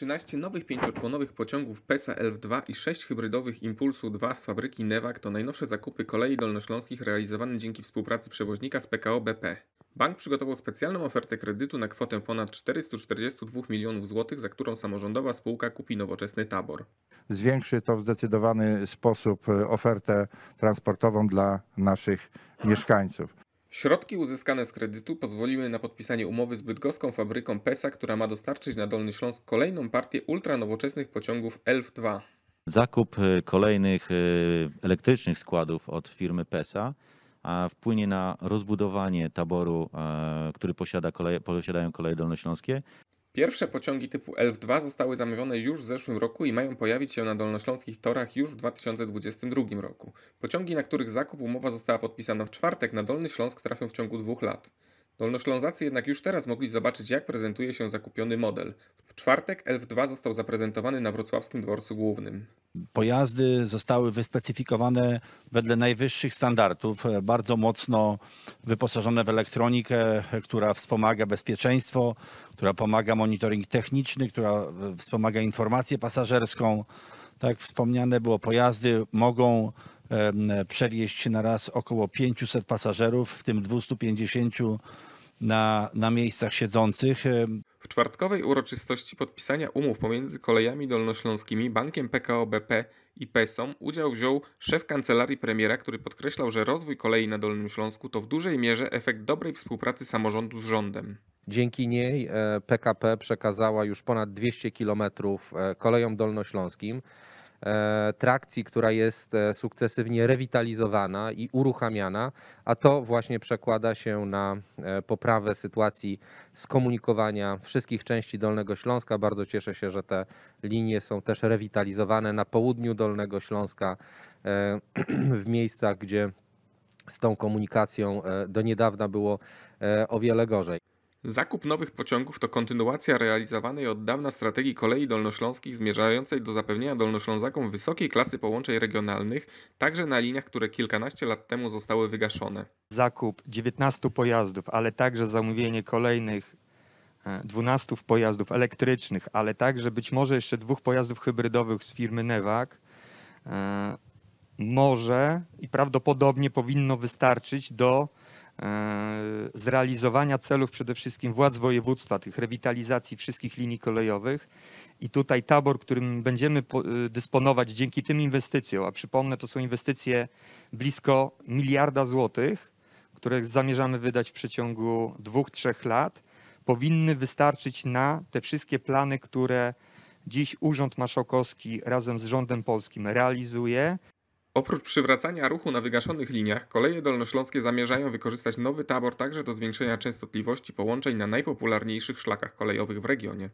13 nowych pięcioczłonowych pociągów PESA lf 2 i 6 hybrydowych Impulsu 2 z fabryki Nevak to najnowsze zakupy kolei dolnośląskich realizowane dzięki współpracy przewoźnika z PKO BP. Bank przygotował specjalną ofertę kredytu na kwotę ponad 442 milionów złotych, za którą samorządowa spółka kupi nowoczesny tabor. Zwiększy to w zdecydowany sposób e, ofertę transportową dla naszych mieszkańców. Środki uzyskane z kredytu pozwoliły na podpisanie umowy z bydgoską fabryką PESA, która ma dostarczyć na Dolny Śląsk kolejną partię ultranowoczesnych pociągów ELF-2. Zakup y, kolejnych y, elektrycznych składów od firmy PESA wpłynie na rozbudowanie taboru, e, który posiada koleje, posiadają koleje dolnośląskie Pierwsze pociągi typu ELF-2 zostały zamówione już w zeszłym roku i mają pojawić się na dolnośląskich torach już w 2022 roku. Pociągi, na których zakup umowa została podpisana w czwartek, na Dolny Śląsk trafią w ciągu dwóch lat. Dolnoślązacy jednak już teraz mogli zobaczyć, jak prezentuje się zakupiony model. W czwartek Elf 2 został zaprezentowany na wrocławskim dworcu głównym. Pojazdy zostały wyspecyfikowane wedle najwyższych standardów, bardzo mocno wyposażone w elektronikę, która wspomaga bezpieczeństwo, która pomaga monitoring techniczny, która wspomaga informację pasażerską. Tak wspomniane było, pojazdy mogą przewieźć na raz około 500 pasażerów, w tym 250 na, na miejscach siedzących. W czwartkowej uroczystości podpisania umów pomiędzy kolejami dolnośląskimi, bankiem PKO BP i PESą udział wziął szef kancelarii premiera, który podkreślał, że rozwój kolei na Dolnym Śląsku to w dużej mierze efekt dobrej współpracy samorządu z rządem. Dzięki niej PKP e, przekazała już ponad 200 kilometrów e, kolejom dolnośląskim. E, trakcji, która jest e, sukcesywnie rewitalizowana i uruchamiana, a to właśnie przekłada się na e, poprawę sytuacji skomunikowania wszystkich części Dolnego Śląska. Bardzo cieszę się, że te linie są też rewitalizowane na południu Dolnego Śląska, w miejscach, gdzie z tą komunikacją do niedawna było o wiele gorzej. Zakup nowych pociągów to kontynuacja realizowanej od dawna strategii kolei dolnośląskich zmierzającej do zapewnienia dolnoślązakom wysokiej klasy połączeń regionalnych, także na liniach, które kilkanaście lat temu zostały wygaszone. Zakup 19 pojazdów, ale także zamówienie kolejnych 12 e, pojazdów elektrycznych, ale także być może jeszcze dwóch pojazdów hybrydowych z firmy Newak e, może i prawdopodobnie powinno wystarczyć do E, zrealizowania celów przede wszystkim władz województwa, tych rewitalizacji wszystkich linii kolejowych. I tutaj tabor, którym będziemy e, dysponować dzięki tym inwestycjom, a przypomnę, to są inwestycje blisko miliarda złotych, które zamierzamy wydać w przeciągu dwóch, trzech lat, powinny wystarczyć na te wszystkie plany, które dziś Urząd Marszałkowski razem z Rządem Polskim realizuje. Oprócz przywracania ruchu na wygaszonych liniach, koleje dolnośląskie zamierzają wykorzystać nowy tabor także do zwiększenia częstotliwości połączeń na najpopularniejszych szlakach kolejowych w regionie.